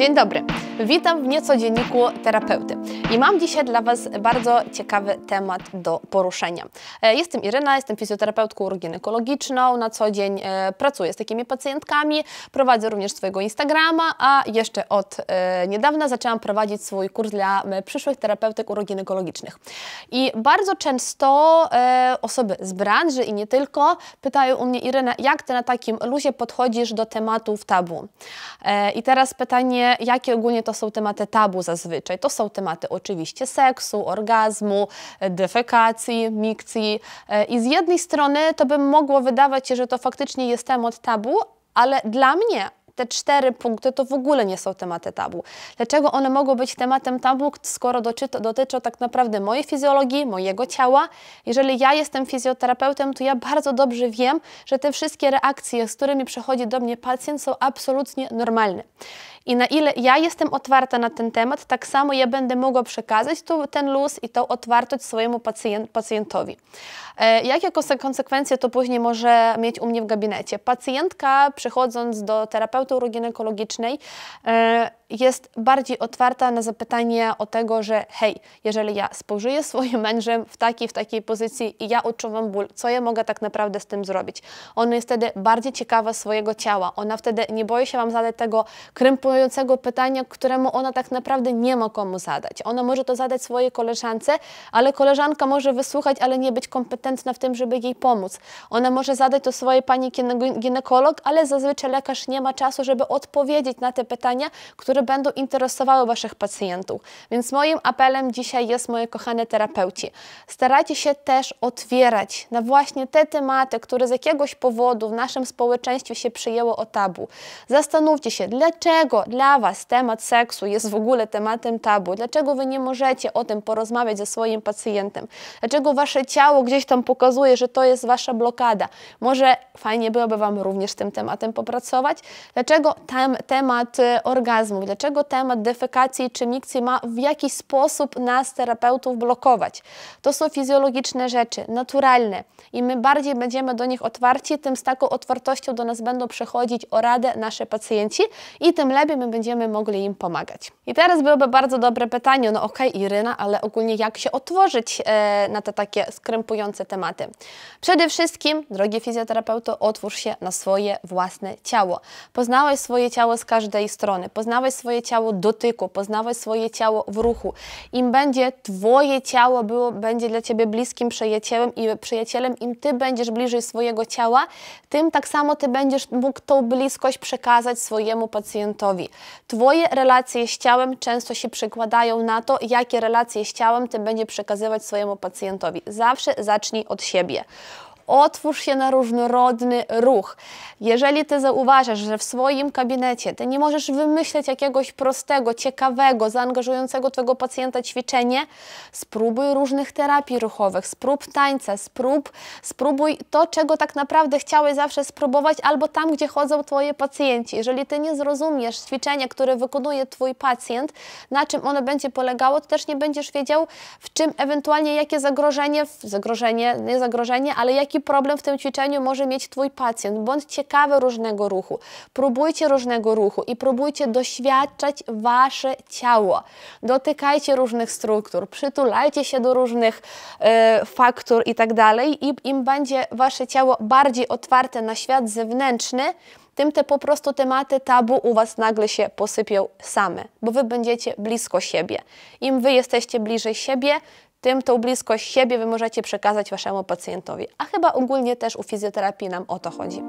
Dzień dobry, witam w niecodzienniku terapeuty i mam dzisiaj dla Was bardzo ciekawy temat do poruszenia. E, jestem Irena, jestem fizjoterapeutką uroginekologiczną, na co dzień e, pracuję z takimi pacjentkami, prowadzę również swojego Instagrama, a jeszcze od e, niedawna zaczęłam prowadzić swój kurs dla przyszłych terapeutek uroginekologicznych. I bardzo często osoby z branży i nie tylko pytają u mnie Irena, jak Ty na takim luzie podchodzisz do tematów tabu? I teraz pytanie, jakie ogólnie to są tematy tabu zazwyczaj? To są tematy oczywiście seksu, orgazmu, e, defekacji, mikcji. E, I z jednej strony to by mogło wydawać się, że to faktycznie jest temat tabu, ale dla mnie te cztery punkty to w ogóle nie są tematy tabu. Dlaczego one mogą być tematem tabu, skoro dotyczą tak naprawdę mojej fizjologii, mojego ciała? Jeżeli ja jestem fizjoterapeutem, to ja bardzo dobrze wiem, że te wszystkie reakcje, z którymi przychodzi do mnie pacjent, są absolutnie normalne. I na ile ja jestem otwarta na ten temat, tak samo ja będę mogła przekazać tu, ten luz i tą otwartość swojemu pacjent, pacjentowi. E, jakie konsekwencje to później może mieć u mnie w gabinecie? Pacjentka przychodząc do terapeuty uroginekologicznej e, jest bardziej otwarta na zapytanie o tego, że hej, jeżeli ja spożyję swoim mężem w takiej, w takiej pozycji i ja odczuwam ból, co ja mogę tak naprawdę z tym zrobić? Ona jest wtedy bardziej ciekawa swojego ciała. Ona wtedy nie boi się Wam zadać tego krępującego pytania, któremu ona tak naprawdę nie ma komu zadać. Ona może to zadać swojej koleżance, ale koleżanka może wysłuchać, ale nie być kompetentna w tym, żeby jej pomóc. Ona może zadać to swojej pani ginekolog, ale zazwyczaj lekarz nie ma czasu, żeby odpowiedzieć na te pytania, które które będą interesowały Waszych pacjentów. Więc moim apelem dzisiaj jest, moje kochane terapeuci, starajcie się też otwierać na właśnie te tematy, które z jakiegoś powodu w naszym społeczeństwie się przyjęło o tabu. Zastanówcie się, dlaczego dla Was temat seksu jest w ogóle tematem tabu? Dlaczego Wy nie możecie o tym porozmawiać ze swoim pacjentem? Dlaczego Wasze ciało gdzieś tam pokazuje, że to jest Wasza blokada? Może fajnie byłoby Wam również tym tematem popracować? Dlaczego tam temat y, orgazmu? dlaczego temat defekacji czy mikcji ma w jakiś sposób nas, terapeutów, blokować. To są fizjologiczne rzeczy, naturalne i my bardziej będziemy do nich otwarci, tym z taką otwartością do nas będą przychodzić o radę nasze pacjenci i tym lepiej my będziemy mogli im pomagać. I teraz byłoby bardzo dobre pytanie, no okej okay, Iryna, ale ogólnie jak się otworzyć e, na te takie skrępujące tematy? Przede wszystkim, drogi fizjoterapeuto, otwórz się na swoje własne ciało. Poznałeś swoje ciało z każdej strony, poznałeś swoje ciało dotyku, poznawać swoje ciało w ruchu. Im będzie Twoje ciało było, będzie dla Ciebie bliskim przyjacielem i przyjacielem, im Ty będziesz bliżej swojego ciała, tym tak samo Ty będziesz mógł tą bliskość przekazać swojemu pacjentowi. Twoje relacje z ciałem często się przekładają na to, jakie relacje z ciałem Ty będzie przekazywać swojemu pacjentowi. Zawsze zacznij od siebie. Otwórz się na różnorodny ruch. Jeżeli ty zauważasz, że w swoim kabinecie ty nie możesz wymyśleć jakiegoś prostego, ciekawego, zaangażującego twojego pacjenta ćwiczenie, spróbuj różnych terapii ruchowych, sprób tańca, sprób, spróbuj to, czego tak naprawdę chciałeś zawsze spróbować, albo tam, gdzie chodzą twoje pacjenci. Jeżeli ty nie zrozumiesz ćwiczenia, które wykonuje twój pacjent, na czym ono będzie polegało, to też nie będziesz wiedział, w czym ewentualnie jakie zagrożenie, zagrożenie, nie zagrożenie, ale jaki problem w tym ćwiczeniu może mieć Twój pacjent. Bądź ciekawy różnego ruchu, próbujcie różnego ruchu i próbujcie doświadczać Wasze ciało. Dotykajcie różnych struktur, przytulajcie się do różnych y, faktur i tak dalej i im będzie Wasze ciało bardziej otwarte na świat zewnętrzny, tym te po prostu tematy tabu u Was nagle się posypią same, bo Wy będziecie blisko siebie. Im Wy jesteście bliżej siebie, tym tą bliskość siebie Wy możecie przekazać Waszemu pacjentowi. A chyba ogólnie też u fizjoterapii nam o to chodzi.